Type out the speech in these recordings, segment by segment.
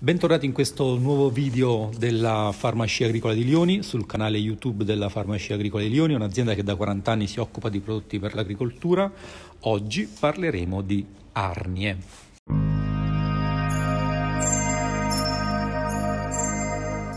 Bentornati in questo nuovo video della Farmacia Agricola di Lioni sul canale YouTube della Farmacia Agricola di Lioni, un'azienda che da 40 anni si occupa di prodotti per l'agricoltura. Oggi parleremo di arnie.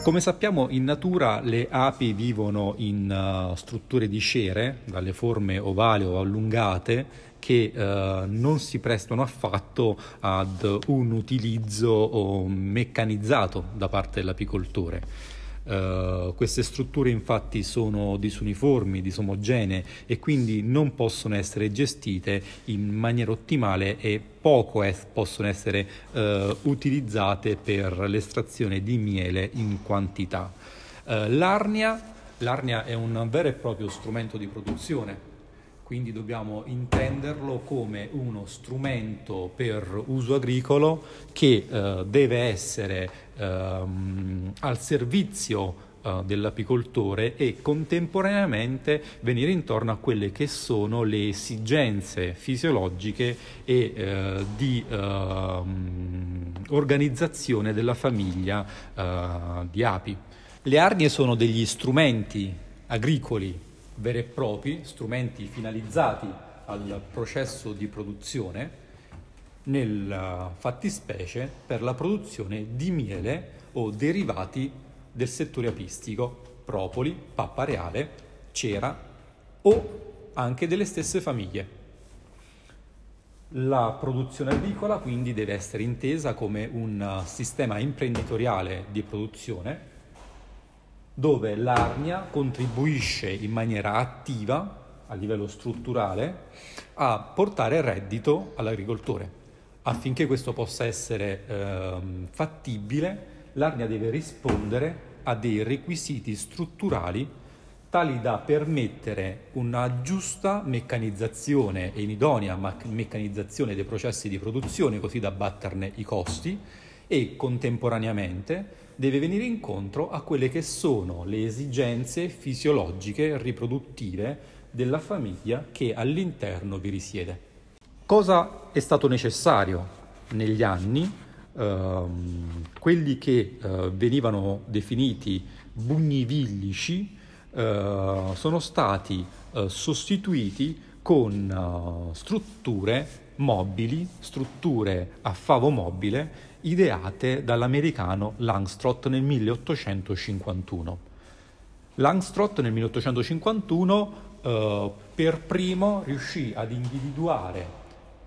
Come sappiamo in natura le api vivono in eh, strutture di cere, dalle forme ovali o allungate che eh, non si prestano affatto ad un utilizzo meccanizzato da parte dell'apicoltore. Uh, queste strutture infatti sono disuniformi, disomogenee e quindi non possono essere gestite in maniera ottimale e poco es- possono essere uh, utilizzate per l'estrazione di miele in quantità. Uh, l'arnia, l'arnia è un vero e proprio strumento di produzione quindi dobbiamo intenderlo come uno strumento per uso agricolo che eh, deve essere ehm, al servizio eh, dell'apicoltore e contemporaneamente venire intorno a quelle che sono le esigenze fisiologiche e eh, di eh, organizzazione della famiglia eh, di api. Le arnie sono degli strumenti agricoli veri e propri, strumenti finalizzati al processo di produzione, nella eh, fattispecie per la produzione di miele o derivati del settore apistico, propoli, pappa reale, cera o anche delle stesse famiglie. La produzione agricola quindi deve essere intesa come un eh, sistema imprenditoriale di produzione dove l'arnia contribuisce in maniera attiva a livello strutturale a portare reddito all'agricoltore. Affinché questo possa essere eh, fattibile, l'arnia deve rispondere a dei requisiti strutturali tali da permettere una giusta meccanizzazione e inidonea meccanizzazione dei processi di produzione così da batterne i costi e contemporaneamente deve venire incontro a quelle che sono le esigenze fisiologiche riproduttive della famiglia che all'interno vi risiede. Cosa è stato necessario negli anni? Ehm, quelli che eh, venivano definiti bugnivillici eh, sono stati eh, sostituiti con eh, strutture mobili, strutture a favo mobile ideate dall'americano Langstroth nel 1851. Langstroth nel 1851 eh, per primo riuscì ad individuare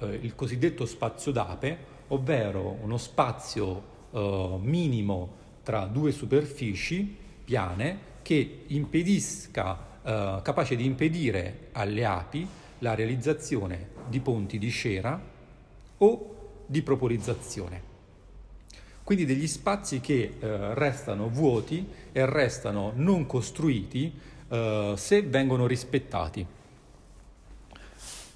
eh, il cosiddetto spazio d'ape, ovvero uno spazio eh, minimo tra due superfici piane che impedisca, eh, capace di impedire alle api la realizzazione di ponti di scera o di propolizzazione. Quindi degli spazi che eh, restano vuoti e restano non costruiti eh, se vengono rispettati.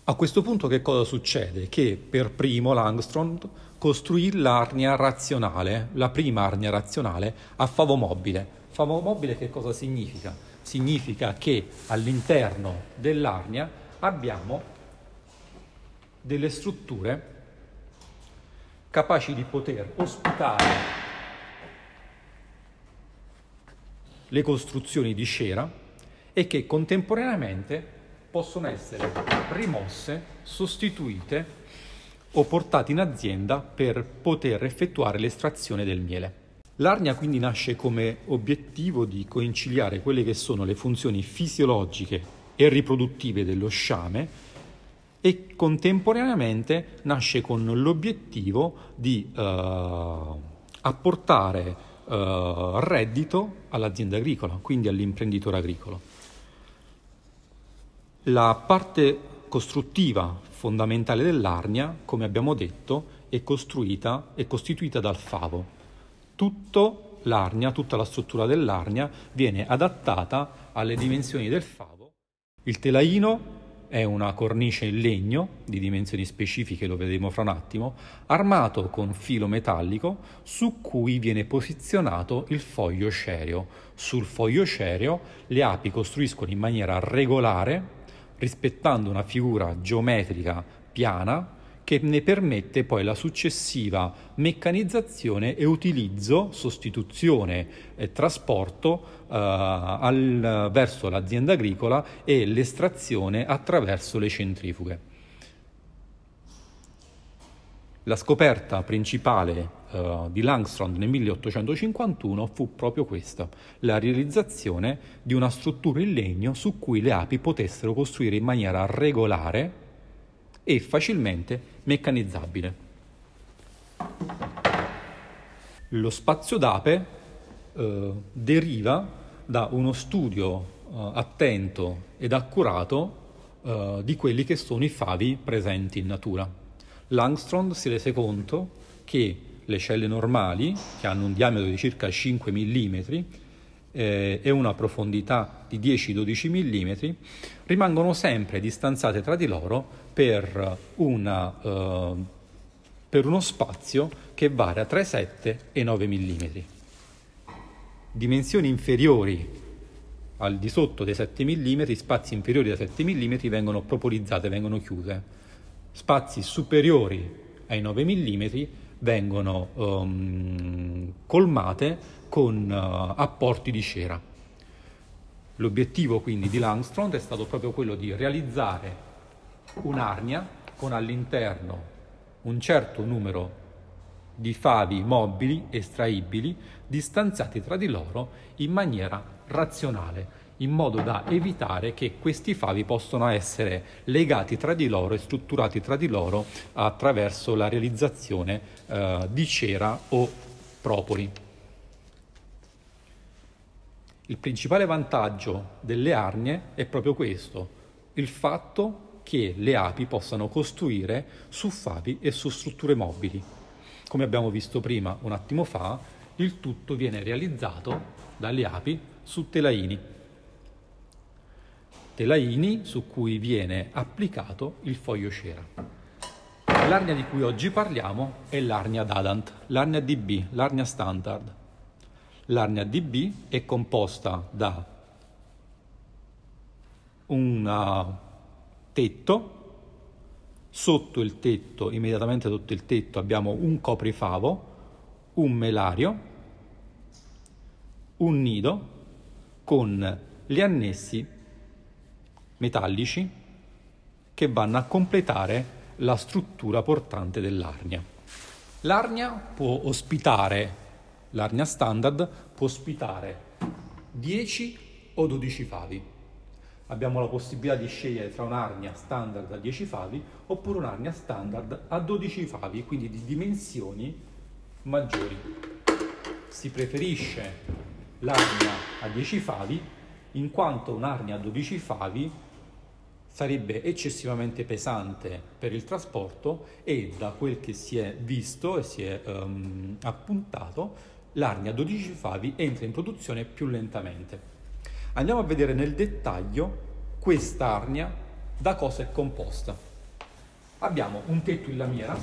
A questo punto che cosa succede? Che per primo Langstrand costruì l'arnia razionale, la prima arnia razionale, a favo favomobile. Favomobile che cosa significa? Significa che all'interno dell'arnia abbiamo delle strutture capaci di poter ospitare le costruzioni di cera e che contemporaneamente possono essere rimosse, sostituite o portate in azienda per poter effettuare l'estrazione del miele. L'ARNIA quindi nasce come obiettivo di conciliare quelle che sono le funzioni fisiologiche e riproduttive dello sciame e contemporaneamente nasce con l'obiettivo di eh, apportare eh, reddito all'azienda agricola, quindi all'imprenditore agricolo. La parte costruttiva fondamentale dell'arnia, come abbiamo detto, è, è costituita dal favo. Tutto l'arnia, tutta la struttura dell'arnia viene adattata alle dimensioni del favo. Il telaino è una cornice in legno di dimensioni specifiche, lo vedremo fra un attimo, armato con filo metallico su cui viene posizionato il foglio cereo. Sul foglio cereo le api costruiscono in maniera regolare, rispettando una figura geometrica piana che ne permette poi la successiva meccanizzazione e utilizzo, sostituzione e trasporto eh, al, verso l'azienda agricola e l'estrazione attraverso le centrifughe. La scoperta principale eh, di Langstrand nel 1851 fu proprio questa, la realizzazione di una struttura in legno su cui le api potessero costruire in maniera regolare e facilmente meccanizzabile. Lo spazio d'ape eh, deriva da uno studio eh, attento ed accurato eh, di quelli che sono i favi presenti in natura. L'Angstrond si rese conto che le celle normali, che hanno un diametro di circa 5 mm, eh, e una profondità di 10-12 mm, rimangono sempre distanziate tra di loro per, una, eh, per uno spazio che varia tra i 7 e i 9 mm. Dimensioni inferiori al di sotto dei 7 mm, spazi inferiori ai 7 mm vengono propolizzate, vengono chiuse. Spazi superiori ai 9 mm vengono um, colmate con eh, apporti di cera. L'obiettivo quindi di Langstrand è stato proprio quello di realizzare un'arnia con all'interno un certo numero di favi mobili estraibili distanziati tra di loro in maniera razionale, in modo da evitare che questi favi possano essere legati tra di loro e strutturati tra di loro attraverso la realizzazione eh, di cera o propoli. Il principale vantaggio delle arnie è proprio questo, il fatto che le api possano costruire su favi e su strutture mobili. Come abbiamo visto prima un attimo fa, il tutto viene realizzato dalle api su telaini. Telaini su cui viene applicato il foglio cera. L'arnia di cui oggi parliamo è l'arnia d'Adant, l'arnia DB, l'arnia standard. L'arnia DB è composta da un ah, tetto, sotto il tetto, immediatamente sotto il tetto abbiamo un coprifavo, un melario, un nido con gli annessi metallici che vanno a completare la struttura portante dell'arnia. L'arnia può ospitare L'arnia standard può ospitare 10 o 12 favi. Abbiamo la possibilità di scegliere tra un'arnia standard a 10 favi oppure un'arnia standard a 12 favi, quindi di dimensioni maggiori. Si preferisce l'arnia a 10 favi in quanto un'arnia a 12 favi sarebbe eccessivamente pesante per il trasporto e da quel che si è visto e si è um, appuntato l'arnia 12 favi entra in produzione più lentamente. Andiamo a vedere nel dettaglio questa arnia da cosa è composta. Abbiamo un tetto in lamiera,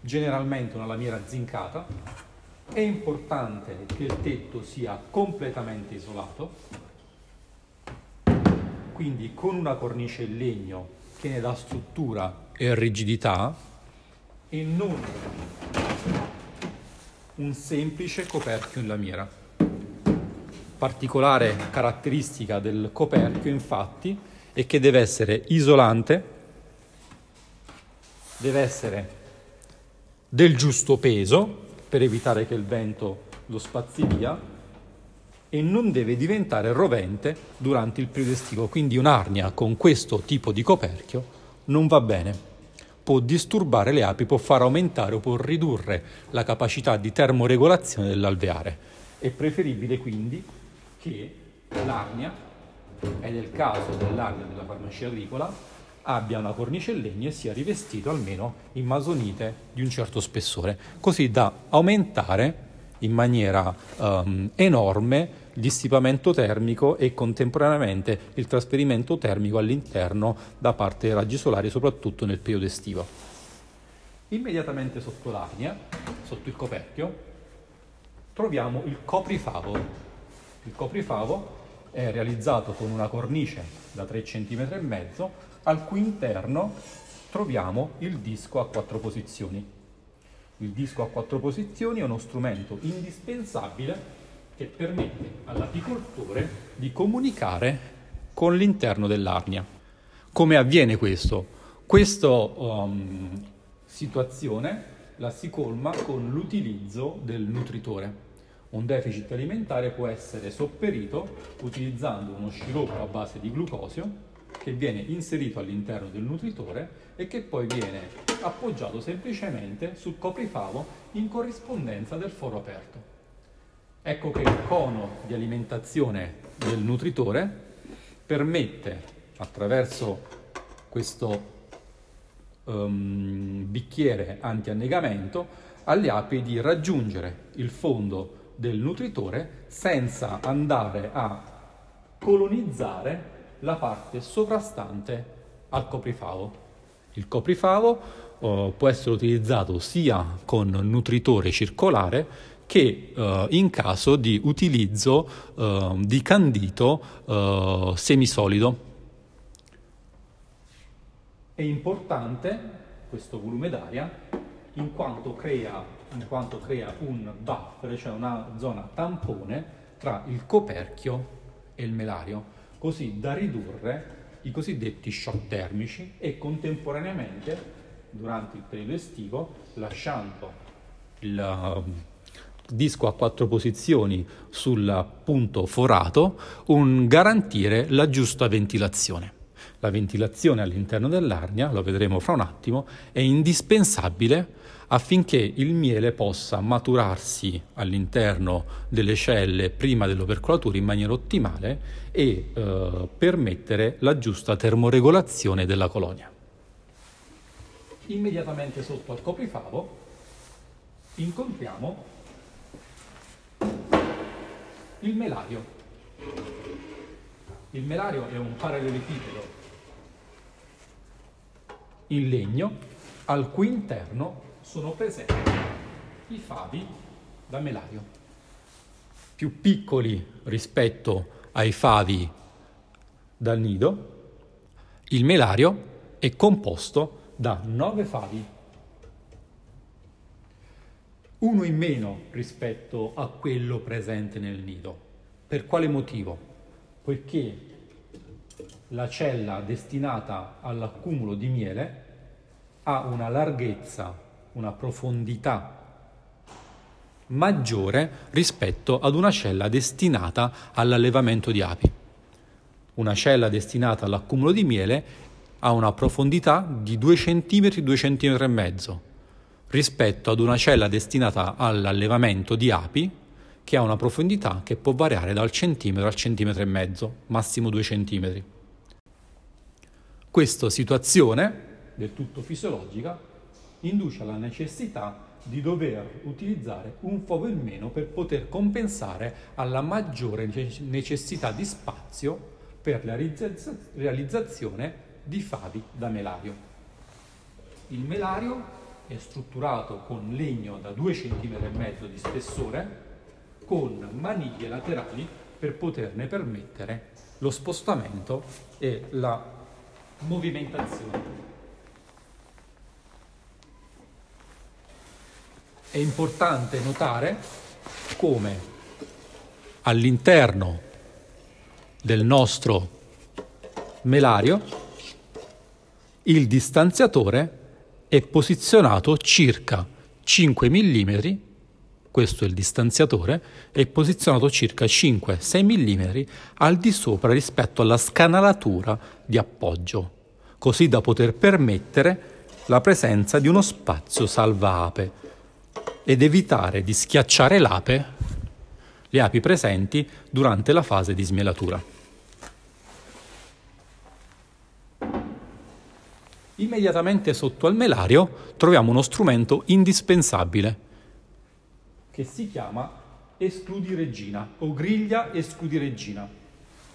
generalmente una lamiera zincata, è importante che il tetto sia completamente isolato, quindi con una cornice in legno che ne dà struttura e rigidità e non un semplice coperchio in lamiera. Particolare caratteristica del coperchio infatti è che deve essere isolante, deve essere del giusto peso per evitare che il vento lo spazi via e non deve diventare rovente durante il periodo estivo. Quindi un'arnia con questo tipo di coperchio non va bene può disturbare le api, può far aumentare o può ridurre la capacità di termoregolazione dell'alveare. È preferibile quindi che l'arnia, è nel caso dell'arnia della farmacia agricola, abbia una cornice in legno e sia rivestito almeno in masonite di un certo spessore, così da aumentare in maniera um, enorme dissipamento termico e contemporaneamente il trasferimento termico all'interno da parte dei raggi solari, soprattutto nel periodo estivo. Immediatamente sotto l'acnia, sotto il coperchio, troviamo il coprifavo. Il coprifavo è realizzato con una cornice da 3 cm e mezzo, al cui interno troviamo il disco a quattro posizioni. Il disco a quattro posizioni è uno strumento indispensabile che permette all'apicoltore di comunicare con l'interno dell'arnia. Come avviene questo? Questa um, situazione la si colma con l'utilizzo del nutritore. Un deficit alimentare può essere sopperito utilizzando uno sciroppo a base di glucosio che viene inserito all'interno del nutritore e che poi viene appoggiato semplicemente sul coprifavo in corrispondenza del foro aperto. Ecco che il cono di alimentazione del nutritore permette attraverso questo um, bicchiere antiannegamento alle api di raggiungere il fondo del nutritore senza andare a colonizzare la parte sovrastante al coprifavo. Il coprifavo oh, può essere utilizzato sia con nutritore circolare che eh, in caso di utilizzo eh, di candito eh, semisolido. È importante questo volume d'aria in quanto crea, in quanto crea un buffer, cioè una zona tampone tra il coperchio e il melario, così da ridurre i cosiddetti shock termici e contemporaneamente durante il periodo estivo lasciando il disco a quattro posizioni sul punto forato, un garantire la giusta ventilazione. La ventilazione all'interno dell'arnia, lo vedremo fra un attimo, è indispensabile affinché il miele possa maturarsi all'interno delle celle prima dell'opercolatura in maniera ottimale e eh, permettere la giusta termoregolazione della colonia. Immediatamente sotto al coprifavo incontriamo il melario. Il melario è un parallelepipedo in legno al cui interno sono presenti i favi da melario, più piccoli rispetto ai favi dal nido. Il melario è composto da nove favi uno in meno rispetto a quello presente nel nido. Per quale motivo? Poiché la cella destinata all'accumulo di miele ha una larghezza, una profondità maggiore rispetto ad una cella destinata all'allevamento di api. Una cella destinata all'accumulo di miele ha una profondità di 2 cm, 2 cm e mezzo rispetto ad una cella destinata all'allevamento di api che ha una profondità che può variare dal centimetro al centimetro e mezzo, massimo due centimetri. Questa situazione, del tutto fisiologica, induce alla necessità di dover utilizzare un favo in meno per poter compensare alla maggiore necessità di spazio per la realizzazione di favi da melario. Il melario è strutturato con legno da 2 cm e mezzo di spessore con maniglie laterali per poterne permettere lo spostamento e la movimentazione. È importante notare come all'interno del nostro melario il distanziatore è posizionato circa 5 mm, questo è il distanziatore, è posizionato circa 5-6 mm al di sopra rispetto alla scanalatura di appoggio, così da poter permettere la presenza di uno spazio salva ape ed evitare di schiacciare l'ape, le api presenti, durante la fase di smielatura. Immediatamente sotto al melario troviamo uno strumento indispensabile che si chiama escludi regina o griglia escludi regina.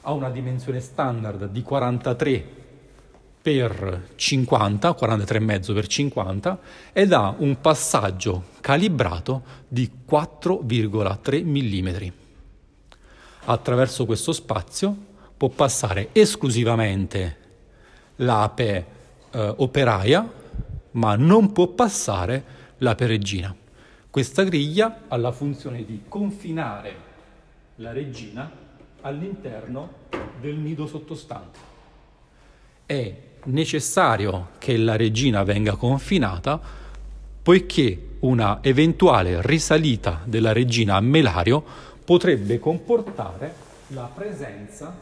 Ha una dimensione standard di 43 per 50, e 43,5 per 50 ed ha un passaggio calibrato di 4,3 mm. Attraverso questo spazio può passare esclusivamente l'ape eh, operaia, ma non può passare la peregina. Questa griglia ha la funzione di confinare la regina all'interno del nido sottostante. È necessario che la regina venga confinata poiché una eventuale risalita della regina a melario potrebbe comportare la presenza,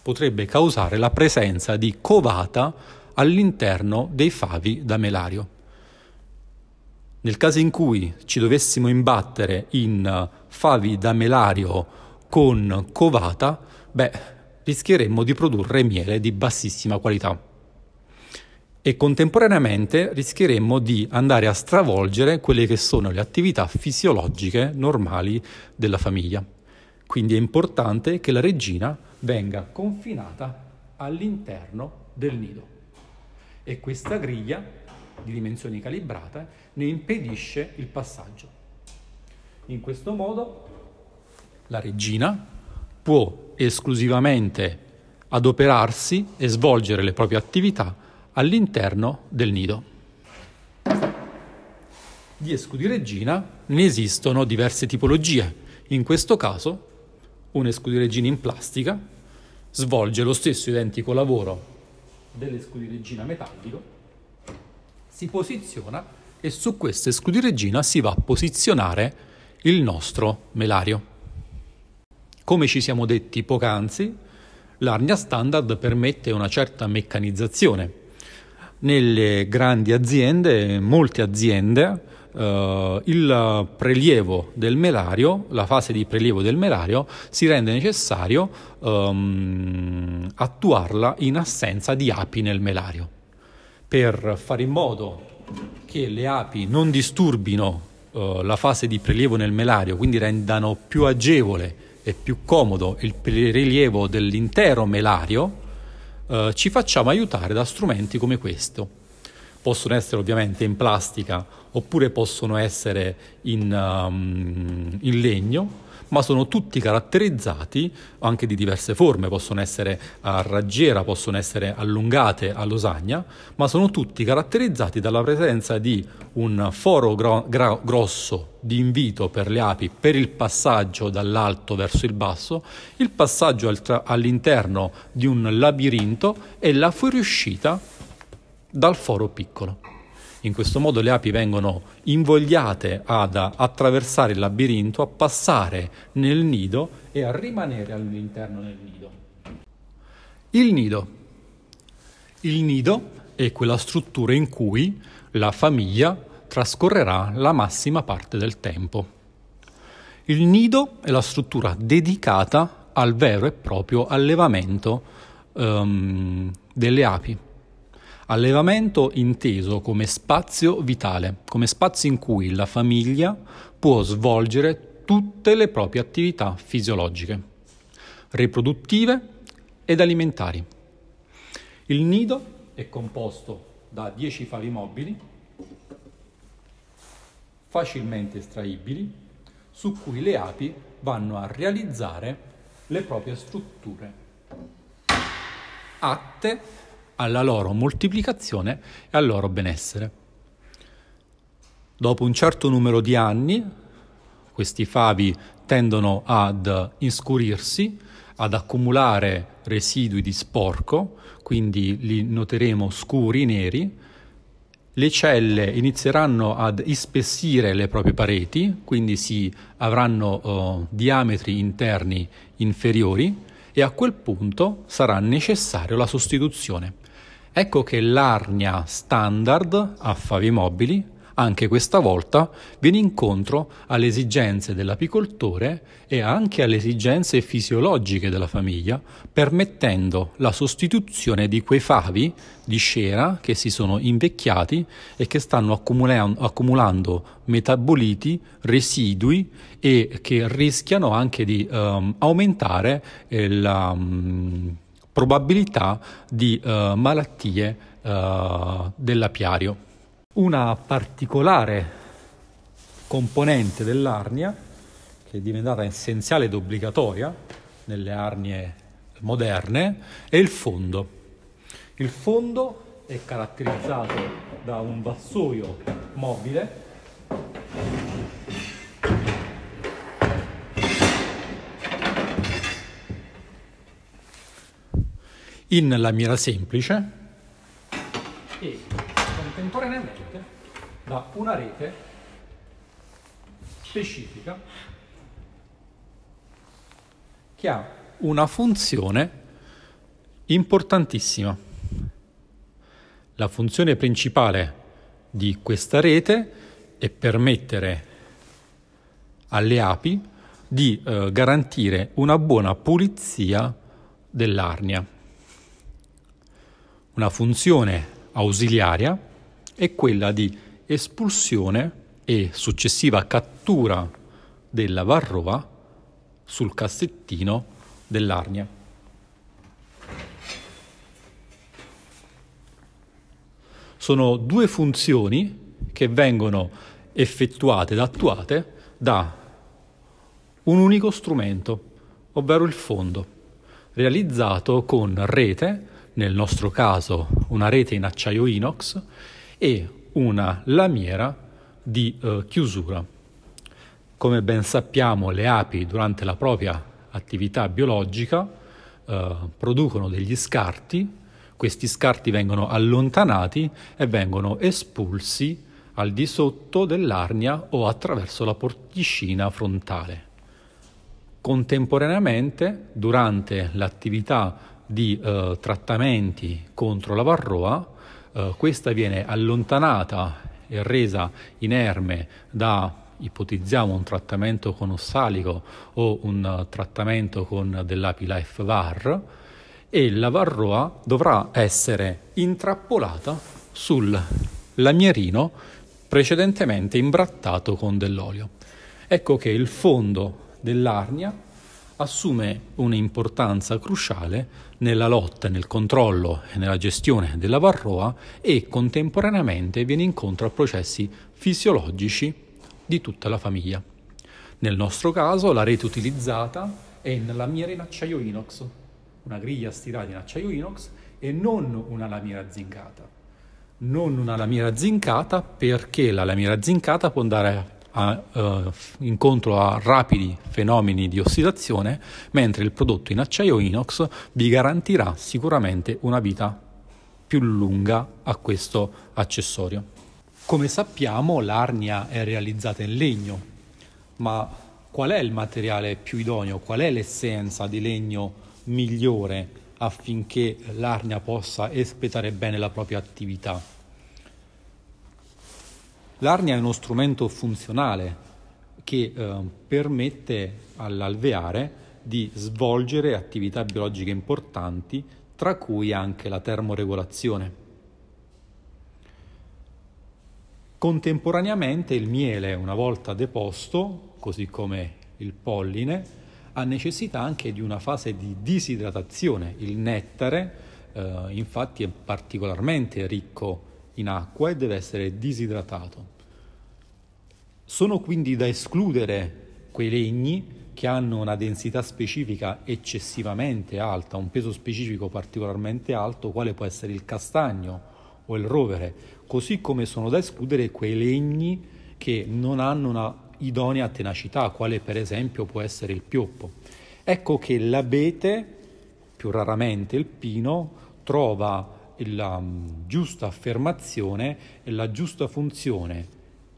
potrebbe causare la presenza di covata all'interno dei favi da melario. Nel caso in cui ci dovessimo imbattere in favi da melario con covata, beh, rischieremmo di produrre miele di bassissima qualità. E contemporaneamente rischieremmo di andare a stravolgere quelle che sono le attività fisiologiche normali della famiglia. Quindi è importante che la regina venga confinata all'interno del nido e questa griglia di dimensioni calibrate ne impedisce il passaggio. In questo modo la regina può esclusivamente adoperarsi e svolgere le proprie attività all'interno del nido. Di escu di regina ne esistono diverse tipologie. In questo caso, un escu di regina in plastica svolge lo stesso identico lavoro delle scudiregina metallico, si posiziona e su queste scudiregina si va a posizionare il nostro melario. Come ci siamo detti poc'anzi, l'arnia standard permette una certa meccanizzazione. Nelle grandi aziende, molte aziende eh, il prelievo del melario, la fase di prelievo del melario, si rende necessario ehm, attuarla in assenza di api nel melario, per fare in modo che le api non disturbino eh, la fase di prelievo nel melario, quindi rendano più agevole e più comodo il prelievo dell'intero melario, eh, ci facciamo aiutare da strumenti come questo possono essere ovviamente in plastica oppure possono essere in, um, in legno, ma sono tutti caratterizzati anche di diverse forme, possono essere a raggiera, possono essere allungate a losagna, ma sono tutti caratterizzati dalla presenza di un foro gro- gro- grosso di invito per le api per il passaggio dall'alto verso il basso, il passaggio all'interno di un labirinto e la fuoriuscita dal foro piccolo. In questo modo le api vengono invogliate ad attraversare il labirinto, a passare nel nido e a rimanere all'interno del nido. Il nido. Il nido è quella struttura in cui la famiglia trascorrerà la massima parte del tempo. Il nido è la struttura dedicata al vero e proprio allevamento um, delle api Allevamento inteso come spazio vitale, come spazio in cui la famiglia può svolgere tutte le proprie attività fisiologiche, riproduttive ed alimentari. Il nido è composto da 10 fari mobili, facilmente estraibili, su cui le api vanno a realizzare le proprie strutture atte alla loro moltiplicazione e al loro benessere. Dopo un certo numero di anni, questi favi tendono ad inscurirsi, ad accumulare residui di sporco, quindi li noteremo scuri, neri, le celle inizieranno ad ispessire le proprie pareti, quindi si avranno eh, diametri interni inferiori e a quel punto sarà necessaria la sostituzione. Ecco che l'arnia standard a favi mobili anche questa volta viene incontro alle esigenze dell'apicoltore e anche alle esigenze fisiologiche della famiglia, permettendo la sostituzione di quei favi di scera che si sono invecchiati e che stanno accumula- accumulando metaboliti, residui e che rischiano anche di um, aumentare eh, la... Um, probabilità di eh, malattie eh, dell'apiario. Una particolare componente dell'arnia, che è diventata essenziale ed obbligatoria nelle arnie moderne, è il fondo. Il fondo è caratterizzato da un vassoio mobile in lamiera semplice e contemporaneamente da una rete specifica che ha una funzione importantissima. La funzione principale di questa rete è permettere alle api di eh, garantire una buona pulizia dell'arnia. Una funzione ausiliaria è quella di espulsione e successiva cattura della varroa sul cassettino dell'arnia. Sono due funzioni che vengono effettuate ed attuate da un unico strumento, ovvero il fondo, realizzato con rete nel nostro caso una rete in acciaio inox e una lamiera di eh, chiusura. Come ben sappiamo le api durante la propria attività biologica eh, producono degli scarti, questi scarti vengono allontanati e vengono espulsi al di sotto dell'arnia o attraverso la porticina frontale. Contemporaneamente, durante l'attività di eh, trattamenti contro la varroa, eh, questa viene allontanata e resa inerme da ipotizziamo un trattamento con ossalico o un eh, trattamento con dell'Apilife VAR e la varroa dovrà essere intrappolata sul lamierino precedentemente imbrattato con dell'olio. Ecco che il fondo dell'arnia assume un'importanza cruciale nella lotta, nel controllo e nella gestione della varroa e contemporaneamente viene incontro a processi fisiologici di tutta la famiglia. Nel nostro caso la rete utilizzata è una lamiera in acciaio inox, una griglia stirata in acciaio inox e non una lamiera zincata. Non una lamiera zincata perché la lamiera zincata può andare a, eh, incontro a rapidi fenomeni di ossidazione, mentre il prodotto in acciaio inox vi garantirà sicuramente una vita più lunga a questo accessorio. Come sappiamo l'arnia è realizzata in legno, ma qual è il materiale più idoneo, qual è l'essenza di legno migliore affinché l'arnia possa espletare bene la propria attività? L'arnia è uno strumento funzionale che eh, permette all'alveare di svolgere attività biologiche importanti, tra cui anche la termoregolazione. Contemporaneamente il miele, una volta deposto, così come il polline, ha necessità anche di una fase di disidratazione. Il nettare eh, infatti è particolarmente ricco in acqua e deve essere disidratato. Sono quindi da escludere quei legni che hanno una densità specifica eccessivamente alta, un peso specifico particolarmente alto, quale può essere il castagno o il rovere, così come sono da escludere quei legni che non hanno una idonea tenacità, quale per esempio può essere il pioppo. Ecco che l'abete, più raramente il pino, trova la mm, giusta affermazione e la giusta funzione,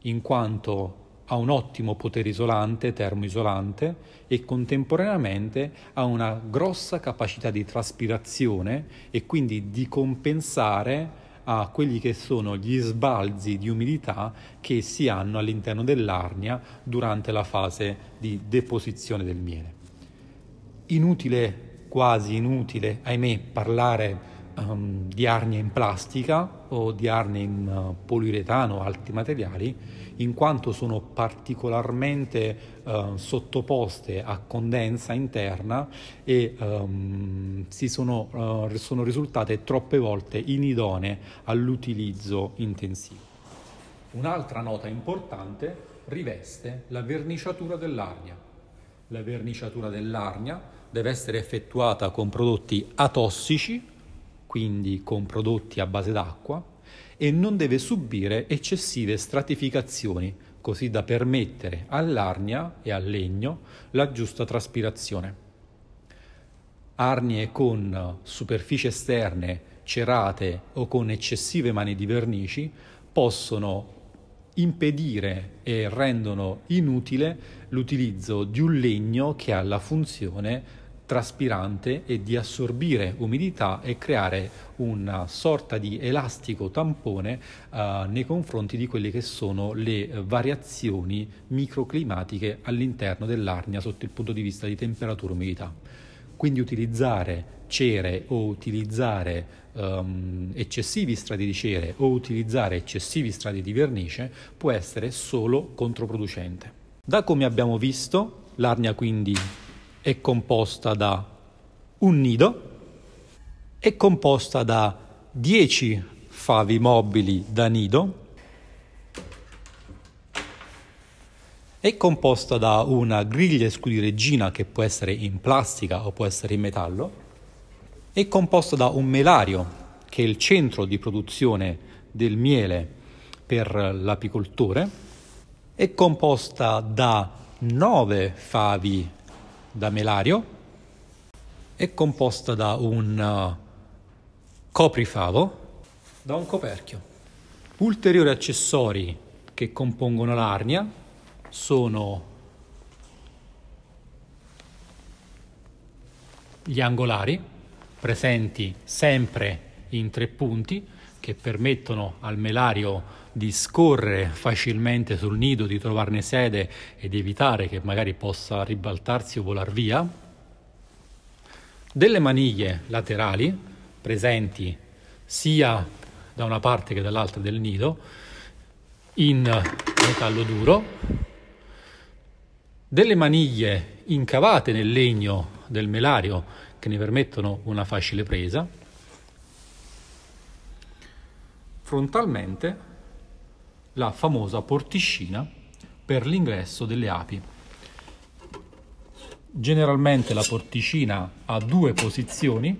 in quanto ha un ottimo potere isolante, termoisolante e contemporaneamente ha una grossa capacità di traspirazione e quindi di compensare a quelli che sono gli sbalzi di umidità che si hanno all'interno dell'arnia durante la fase di deposizione del miele. Inutile, quasi inutile, ahimè, parlare um, di arnia in plastica o di arnia in eh, poliuretano o altri materiali, in quanto sono particolarmente uh, sottoposte a condensa interna e um, sono, uh, sono risultate troppe volte inidonee all'utilizzo intensivo. Un'altra nota importante riveste la verniciatura dell'arnia. La verniciatura dell'arnia deve essere effettuata con prodotti atossici quindi con prodotti a base d'acqua, e non deve subire eccessive stratificazioni, così da permettere all'arnia e al legno la giusta traspirazione. Arnie con superfici esterne cerate o con eccessive mani di vernici possono impedire e rendono inutile l'utilizzo di un legno che ha la funzione di traspirante e di assorbire umidità e creare una sorta di elastico tampone eh, nei confronti di quelle che sono le variazioni microclimatiche all'interno dell'arnia sotto il punto di vista di temperatura e umidità. Quindi utilizzare cere o utilizzare um, eccessivi strati di cere o utilizzare eccessivi strati di vernice può essere solo controproducente. Da come abbiamo visto, l'arnia quindi è composta da un nido, è composta da 10 favi mobili da nido, è composta da una griglia scudireggina che può essere in plastica o può essere in metallo, è composta da un melario che è il centro di produzione del miele per l'apicoltore, è composta da 9 favi da melario, è composta da un eh, coprifavo, da un coperchio. Ulteriori accessori che compongono l'arnia sono gli angolari presenti sempre in tre punti che permettono al melario di scorrere facilmente sul nido, di trovarne sede e di evitare che magari possa ribaltarsi o volar via. Delle maniglie laterali presenti sia da una parte che dall'altra del nido in metallo duro, delle maniglie incavate nel legno del melario che ne permettono una facile presa, frontalmente la famosa porticina per l'ingresso delle api. Generalmente la porticina ha due posizioni,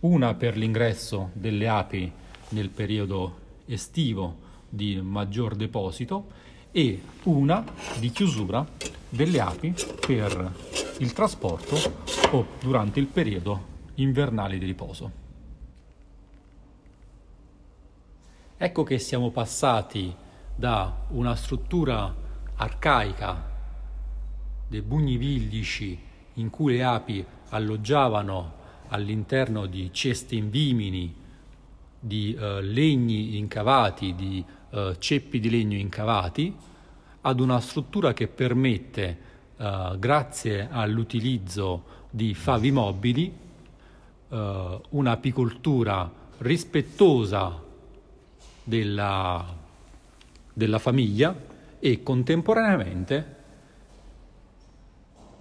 una per l'ingresso delle api nel periodo estivo di maggior deposito e una di chiusura delle api per il trasporto o durante il periodo invernale di riposo. Ecco che siamo passati da una struttura arcaica dei bugni villici in cui le api alloggiavano all'interno di ceste in vimini, di eh, legni incavati, di eh, ceppi di legno incavati, ad una struttura che permette, eh, grazie all'utilizzo di favi mobili, eh, un'apicoltura rispettosa della della famiglia e contemporaneamente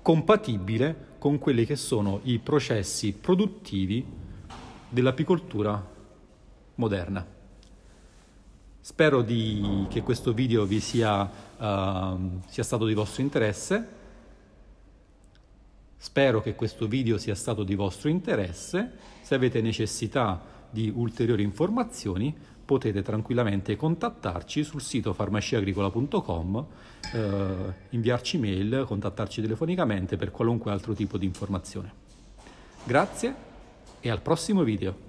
compatibile con quelli che sono i processi produttivi dell'apicoltura moderna. Spero di, che questo video vi sia, uh, sia stato di vostro interesse. Spero che questo video sia stato di vostro interesse. Se avete necessità di ulteriori informazioni potete tranquillamente contattarci sul sito farmaciagricola.com, eh, inviarci mail, contattarci telefonicamente per qualunque altro tipo di informazione. Grazie e al prossimo video!